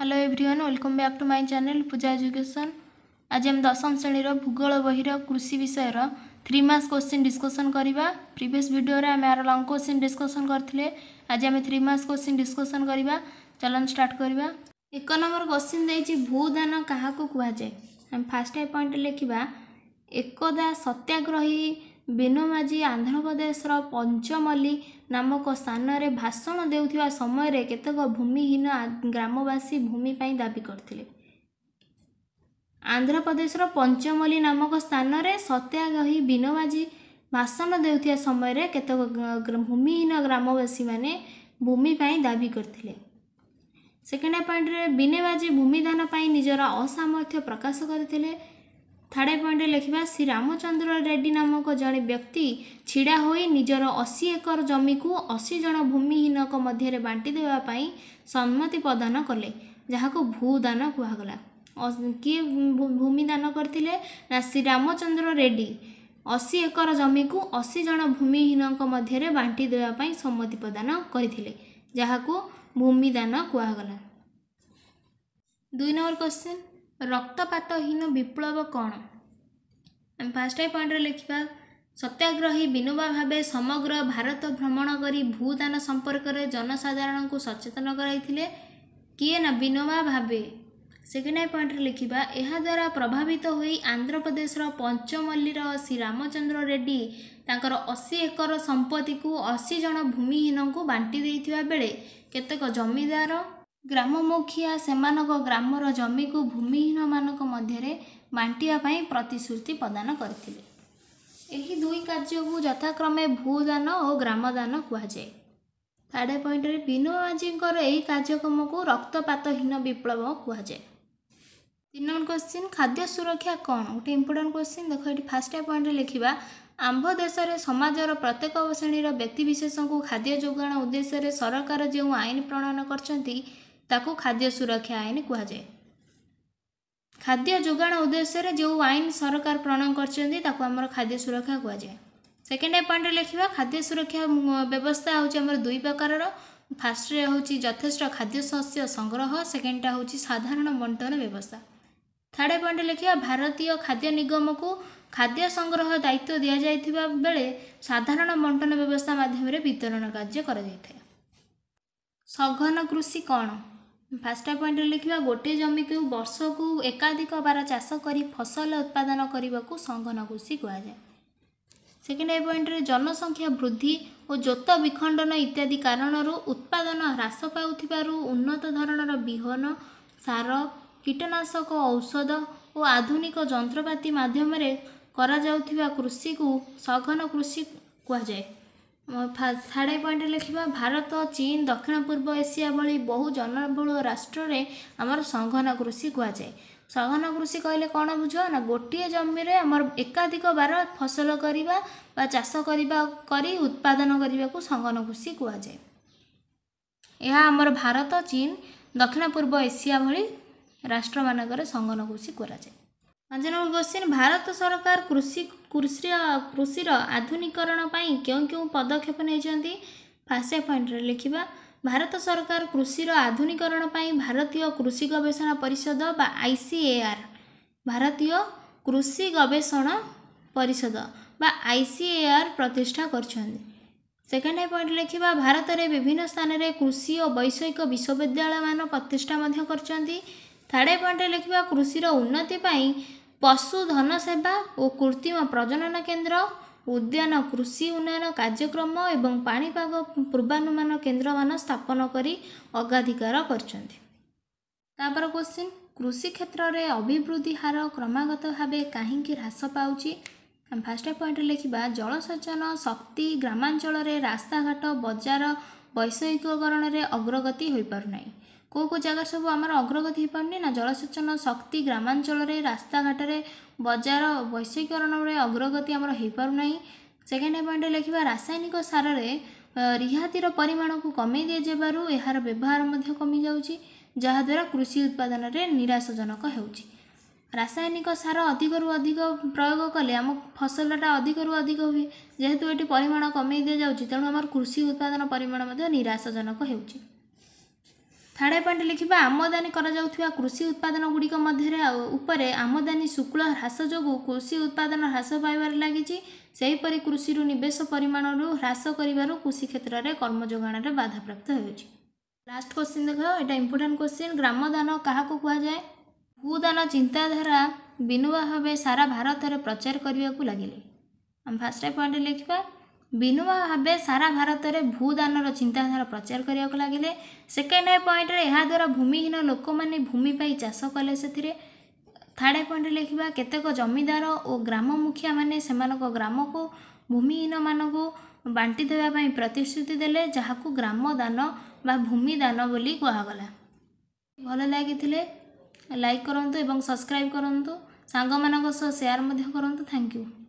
hello everyone welcome back to my channel Puja education আজ আমি দশম শ্রেণীর ভূগোল বহির কৃষি বিষয়ের থ্রি মার্কস কোশ্চিন ডিসকসন করা প্রিভিয়স ভিডিওরে আমি আর লং কোশ্চিন ডিসকসন করলে আজ আমি থ্রি মার্কস কোশ্চিন ডিসকসন করা চলন স্টার্ট করা এক নম্বর কোশ্চিন দিয়েছি ভূদান কাহকু কুহযায় আমি ফার্স্ট পয়েন্ট লেখা একদা সত্যাগ্রহী ବିନୁମାଝି ଆନ୍ଧ୍ରପ୍ରଦେଶର ପଞ୍ଚମଲ୍ଲୀ ନାମକ ସ୍ଥାନରେ ଭାଷଣ ଦେଉଥିବା ସମୟରେ କେତେକ ଭୂମିହୀନ ଗ୍ରାମବାସୀ ଭୂମି ପାଇଁ ଦାବି କରିଥିଲେ ଆନ୍ଧ୍ରପ୍ରଦେଶର ପଞ୍ଚମଲ୍ଲୀ ନାମକ ସ୍ଥାନରେ ସତ୍ୟାଗ୍ରହୀ ବିନୁମାଝି ଭାଷଣ ଦେଉଥିବା ସମୟରେ କେତେକ ଭୂମିହୀନ ଗ୍ରାମବାସୀମାନେ ଭୂମି ପାଇଁ ଦାବି କରିଥିଲେ ସେକେଣ୍ଡ ପଏଣ୍ଟରେ ବିନେବାଜି ଭୂମିଦାନ ପାଇଁ ନିଜର ଅସାମର୍ଥ୍ୟ ପ୍ରକାଶ କରିଥିଲେ ଥାର୍ଡ଼ ପଏଣ୍ଟରେ ଲେଖିବା ଶ୍ରୀ ରାମଚନ୍ଦ୍ର ରେଡ୍ଡି ନାମକ ଜଣେ ବ୍ୟକ୍ତି ଛିଡ଼ା ହୋଇ ନିଜର ଅଶୀ ଏକର ଜମିକୁ ଅଶୀ ଜଣ ଭୂମିହୀନଙ୍କ ମଧ୍ୟରେ ବାଣ୍ଟି ଦେବା ପାଇଁ ସମ୍ମତି ପ୍ରଦାନ କଲେ ଯାହାକୁ ଭୂଦାନ କୁହାଗଲା କିଏ ଭୂମିଦାନ କରିଥିଲେ ନା ଶ୍ରୀ ରାମଚନ୍ଦ୍ର ରେଡ୍ଡି ଅଶୀ ଏକର ଜମିକୁ ଅଶୀ ଜଣ ଭୂମିହୀନଙ୍କ ମଧ୍ୟରେ ବାଣ୍ଟି ଦେବା ପାଇଁ ସମ୍ମତି ପ୍ରଦାନ କରିଥିଲେ ଯାହାକୁ ଭୂମିଦାନ କୁହାଗଲା ଦୁଇ ନମ୍ବର କ୍ୱେଶ୍ଚିନ୍ ରକ୍ତପାତହୀନ ବିପ୍ଳବ କ'ଣ ଆମେ ଫାଷ୍ଟ ପଏଣ୍ଟରେ ଲେଖିବା ସତ୍ୟାଗ୍ରହୀ ବିନୋବା ଭାବେ ସମଗ୍ର ଭାରତ ଭ୍ରମଣ କରି ଭୂଦାନ ସମ୍ପର୍କରେ ଜନସାଧାରଣଙ୍କୁ ସଚେତନ କରାଇଥିଲେ କିଏ ନା ବିନୋବା ଭାବେ ସେକେଣ୍ଡ ଆଇ ପଏଣ୍ଟରେ ଲେଖିବା ଏହାଦ୍ୱାରା ପ୍ରଭାବିତ ହୋଇ ଆନ୍ଧ୍ରପ୍ରଦେଶର ପଞ୍ଚମଲ୍ଲୀର ଶ୍ରୀ ରାମଚନ୍ଦ୍ର ରେଡ୍ଡି ତାଙ୍କର ଅଶୀ ଏକର ସମ୍ପତ୍ତିକୁ ଅଶୀ ଜଣ ଭୂମିହୀନଙ୍କୁ ବାଣ୍ଟି ଦେଇଥିବା ବେଳେ କେତେକ ଜମିଦାର ଗ୍ରାମ ମୁଖିଆ ସେମାନଙ୍କ ଗ୍ରାମର ଜମିକୁ ଭୂମିହୀନମାନଙ୍କ ମଧ୍ୟରେ ବାଣ୍ଟିବା ପାଇଁ ପ୍ରତିଶ୍ରୁତି ପ୍ରଦାନ କରିଥିଲେ ଏହି ଦୁଇ କାର୍ଯ୍ୟକୁ ଯଥାକ୍ରମେ ଭୂଦାନ ଓ ଗ୍ରାମଦାନ କୁହାଯାଏ ଥାର୍ଡ଼େ ପଏଣ୍ଟରେ ବିନୁ ବିନୁମାଝୀଙ୍କର ଏହି କାର୍ଯ୍ୟକ୍ରମକୁ ରକ୍ତପାତହୀନ ବିପ୍ଳବ କୁହାଯାଏ ତିନି ନମ୍ବର କ୍ୱେଶ୍ଚିନ୍ ଖାଦ୍ୟ ସୁରକ୍ଷା କ'ଣ ଗୋଟେ ଇମ୍ପୋର୍ଟାଣ୍ଟ କ୍ୱେଶ୍ଚିନ୍ ଦେଖ ଏଇଠି ଫାଷ୍ଟ ପଏଣ୍ଟରେ ଲେଖିବା ଆମ୍ଭ ଦେଶରେ ସମାଜର ପ୍ରତ୍ୟେକ ଶ୍ରେଣୀର ବ୍ୟକ୍ତିବିଶେଷଙ୍କୁ ଖାଦ୍ୟ ଯୋଗାଣ ଉଦ୍ଦେଶ୍ୟରେ ସରକାର ଯେଉଁ ଆଇନ ପ୍ରଣୟନ କରିଛନ୍ତି ତାକୁ ଖାଦ୍ୟ ସୁରକ୍ଷା ଆଇନ କୁହାଯାଏ ଖାଦ୍ୟ ଯୋଗାଣ ଉଦ୍ଦେଶ୍ୟରେ ଯେଉଁ ଆଇନ ସରକାର ପ୍ରଣୟନ କରିଛନ୍ତି ତାକୁ ଆମର ଖାଦ୍ୟ ସୁରକ୍ଷା କୁହାଯାଏ ସେକେଣ୍ଡ ପଏଣ୍ଟରେ ଲେଖିବା ଖାଦ୍ୟ ସୁରକ୍ଷା ବ୍ୟବସ୍ଥା ହେଉଛି ଆମର ଦୁଇ ପ୍ରକାରର ଫାଷ୍ଟରେ ହେଉଛି ଯଥେଷ୍ଟ ଖାଦ୍ୟ ଶସ୍ୟ ସଂଗ୍ରହ ସେକେଣ୍ଡଟା ହେଉଛି ସାଧାରଣ ବଣ୍ଟନ ବ୍ୟବସ୍ଥା ଥାର୍ଡ଼ ପଏଣ୍ଟରେ ଲେଖିବା ଭାରତୀୟ ଖାଦ୍ୟ ନିଗମକୁ ଖାଦ୍ୟ ସଂଗ୍ରହ ଦାୟିତ୍ୱ ଦିଆଯାଇଥିବା ବେଳେ ସାଧାରଣ ବଣ୍ଟନ ବ୍ୟବସ୍ଥା ମାଧ୍ୟମରେ ବିତରଣ କାର୍ଯ୍ୟ କରାଯାଇଥାଏ ସଘନ କୃଷି କ'ଣ ଫାଷ୍ଟ ପଏଣ୍ଟରେ ଲେଖିବା ଗୋଟିଏ ଜମିକୁ ବର୍ଷକୁ ଏକାଧିକ ବାର ଚାଷ କରି ଫସଲ ଉତ୍ପାଦନ କରିବାକୁ ସଂଘନ କୃଷି କୁହାଯାଏ ସେକେଣ୍ଡ ପଏଣ୍ଟରେ ଜନସଂଖ୍ୟା ବୃଦ୍ଧି ଓ ଜୋତ ବିଖଣ୍ଡନ ଇତ୍ୟାଦି କାରଣରୁ ଉତ୍ପାଦନ ହ୍ରାସ ପାଉଥିବାରୁ ଉନ୍ନତ ଧରଣର ବିହନ ସାର କୀଟନାଶକ ଔଷଧ ଓ ଆଧୁନିକ ଯନ୍ତ୍ରପାତି ମାଧ୍ୟମରେ କରାଯାଉଥିବା କୃଷିକୁ ସଘନ କୃଷି କୁହାଯାଏ ଫାଷ୍ଟ ଥାର୍ଡ଼ ପଏଣ୍ଟ ଲେଖିବା ଭାରତ ଚୀନ ଦକ୍ଷିଣ ପୂର୍ବ ଏସିଆ ଭଳି ବହୁ ଜନବହୁଳ ରାଷ୍ଟ୍ରରେ ଆମର ସଂଘନ କୃଷି କୁହାଯାଏ ସଘନ କୃଷି କହିଲେ କ'ଣ ବୁଝ ନା ଗୋଟିଏ ଜମିରେ ଆମର ଏକାଧିକ ବାର ଫସଲ କରିବା ବା ଚାଷ କରିବା କରି ଉତ୍ପାଦନ କରିବାକୁ ସଘନ କୃଷି କୁହାଯାଏ ଏହା ଆମର ଭାରତ ଚୀନ ଦକ୍ଷିଣ ପୂର୍ବ ଏସିଆ ଭଳି ରାଷ୍ଟ୍ରମାନଙ୍କରେ ସଘନ କୃଷି କରାଯାଏ ପାଞ୍ଚ ନମ୍ବର ବସିନ୍ ଭାରତ ସରକାର କୃଷି କୃଷି କୃଷିର ଆଧୁନିକରଣ ପାଇଁ କେଉଁ କେଉଁ ପଦକ୍ଷେପ ନେଇଛନ୍ତି ଫାଷ୍ଟ ପଏଣ୍ଟରେ ଲେଖିବା ଭାରତ ସରକାର କୃଷିର ଆଧୁନିକରଣ ପାଇଁ ଭାରତୀୟ କୃଷି ଗବେଷଣା ପରିଷଦ ବା ଆଇ ସି ଏ ଆର୍ ଭାରତୀୟ କୃଷି ଗବେଷଣା ପରିଷଦ ବା ଆଇ ସି ଏ ଆର୍ ପ୍ରତିଷ୍ଠା କରିଛନ୍ତି ସେକେଣ୍ଡ ପଏଣ୍ଟ ଲେଖିବା ଭାରତରେ ବିଭିନ୍ନ ସ୍ଥାନରେ କୃଷି ଓ ବୈଷୟିକ ବିଶ୍ୱବିଦ୍ୟାଳୟମାନ ପ୍ରତିଷ୍ଠା ମଧ୍ୟ କରିଛନ୍ତି ଥାର୍ଡ଼ ପଏଣ୍ଟରେ ଲେଖିବା କୃଷିର ଉନ୍ନତି ପାଇଁ ପଶୁଧନ ସେବା ଓ କୃତ୍ରିମ ପ୍ରଜନନ କେନ୍ଦ୍ର ଉଦ୍ୟାନ କୃଷି ଉନ୍ନୟନ କାର୍ଯ୍ୟକ୍ରମ ଏବଂ ପାଣିପାଗ ପୂର୍ବାନୁମାନ କେନ୍ଦ୍ରମାନ ସ୍ଥାପନ କରି ଅଗ୍ରାଧିକାର କରିଛନ୍ତି ତାପରେ କୋଶ୍ଚିନ୍ କୃଷି କ୍ଷେତ୍ରରେ ଅଭିବୃଦ୍ଧି ହାର କ୍ରମାଗତ ଭାବେ କାହିଁକି ହ୍ରାସ ପାଉଛି ଫାଷ୍ଟ ପଏଣ୍ଟରେ ଲେଖିବା ଜଳସେଚନ ଶକ୍ତି ଗ୍ରାମାଞ୍ଚଳରେ ରାସ୍ତାଘାଟ ବଜାର ବୈଷୟିକକରଣରେ ଅଗ୍ରଗତି ହୋଇପାରୁନାହିଁ କେଉଁ କେଉଁ ଜାଗା ସବୁ ଆମର ଅଗ୍ରଗତି ହେଇପାରୁନି ନା ଜଳସେଚନ ଶକ୍ତି ଗ୍ରାମାଞ୍ଚଳରେ ରାସ୍ତାଘାଟରେ ବଜାର ବୈଷୟିକରଣରେ ଅଗ୍ରଗତି ଆମର ହେଇପାରୁନାହିଁ ସେକେଣ୍ଡ ପଏଣ୍ଟରେ ଲେଖିବା ରାସାୟନିକ ସାରରେ ରିହାତିର ପରିମାଣକୁ କମେଇ ଦିଆଯିବାରୁ ଏହାର ବ୍ୟବହାର ମଧ୍ୟ କମିଯାଉଛି ଯାହାଦ୍ୱାରା କୃଷି ଉତ୍ପାଦନରେ ନିରାଶଜନକ ହେଉଛି ରାସାୟନିକ ସାର ଅଧିକରୁ ଅଧିକ ପ୍ରୟୋଗ କଲେ ଆମ ଫସଲଟା ଅଧିକରୁ ଅଧିକ ହୁଏ ଯେହେତୁ ଏଠି ପରିମାଣ କମେଇ ଦିଆଯାଉଛି ତେଣୁ ଆମର କୃଷି ଉତ୍ପାଦନ ପରିମାଣ ମଧ୍ୟ ନିରାଶଜନକ ହେଉଛି ଥାର୍ଡ଼ ପଏଣ୍ଟ ଲେଖିବା ଆମଦାନୀ କରାଯାଉଥିବା କୃଷି ଉତ୍ପାଦନ ଗୁଡ଼ିକ ମଧ୍ୟରେ ଉପରେ ଆମଦାନୀ ଶୁକ୍ଳ ହ୍ରାସ ଯୋଗୁଁ କୃଷି ଉତ୍ପାଦନ ହ୍ରାସ ପାଇବାରେ ଲାଗିଛି ସେହିପରି କୃଷିରୁ ନିବେଶ ପରିମାଣରୁ ହ୍ରାସ କରିବାରୁ କୃଷି କ୍ଷେତ୍ରରେ ଯୋଗାଣରେ ବାଧାପ୍ରାପ୍ତ ହେଉଛି ଲାଷ୍ଟ କୋଶ୍ଚିନ୍ ଦେଖ ଏଇଟା ଇମ୍ପୋର୍ଟାଣ୍ଟ କୋଶ୍ଚିନ୍ ଗ୍ରାମଦାନ କାହାକୁ କୁହାଯାଏ ଭୂଦାନ ଚିନ୍ତାଧାରା ବିନୁଆ ଭାବେ ସାରା ଭାରତରେ ପ୍ରଚାର କରିବାକୁ ଲାଗିଲେ ଆମେ ଫାଷ୍ଟ ପଏଣ୍ଟ ଲେଖିବା ବିନୁମା ଭାବେ ସାରା ଭାରତରେ ଭୂଦାନର ଚିନ୍ତାଧାରା ପ୍ରଚାର କରିବାକୁ ଲାଗିଲେ ସେକେଣ୍ଡ ହାଇ ପଏଣ୍ଟରେ ଏହାଦ୍ୱାରା ଭୂମିହୀନ ଲୋକମାନେ ଭୂମି ପାଇ ଚାଷ କଲେ ସେଥିରେ ଥାର୍ଡ଼ ହାଇ ପଏଣ୍ଟରେ ଲେଖିବା କେତେକ ଜମିଦାର ଓ ଗ୍ରାମ ମୁଖିଆମାନେ ସେମାନଙ୍କ ଗ୍ରାମକୁ ଭୂମିହୀନମାନଙ୍କୁ ବାଣ୍ଟି ଦେବା ପାଇଁ ପ୍ରତିଶ୍ରୁତି ଦେଲେ ଯାହାକୁ ଗ୍ରାମ ଦାନ ବା ଭୂମି ଦାନ ବୋଲି କୁହାଗଲା ଭଲ ଲାଗିଥିଲେ ଲାଇକ୍ କରନ୍ତୁ ଏବଂ ସବସ୍କ୍ରାଇବ୍ କରନ୍ତୁ ସାଙ୍ଗମାନଙ୍କ ସହ ସେୟାର୍ ମଧ୍ୟ କରନ୍ତୁ ଥ୍ୟାଙ୍କ ୟୁ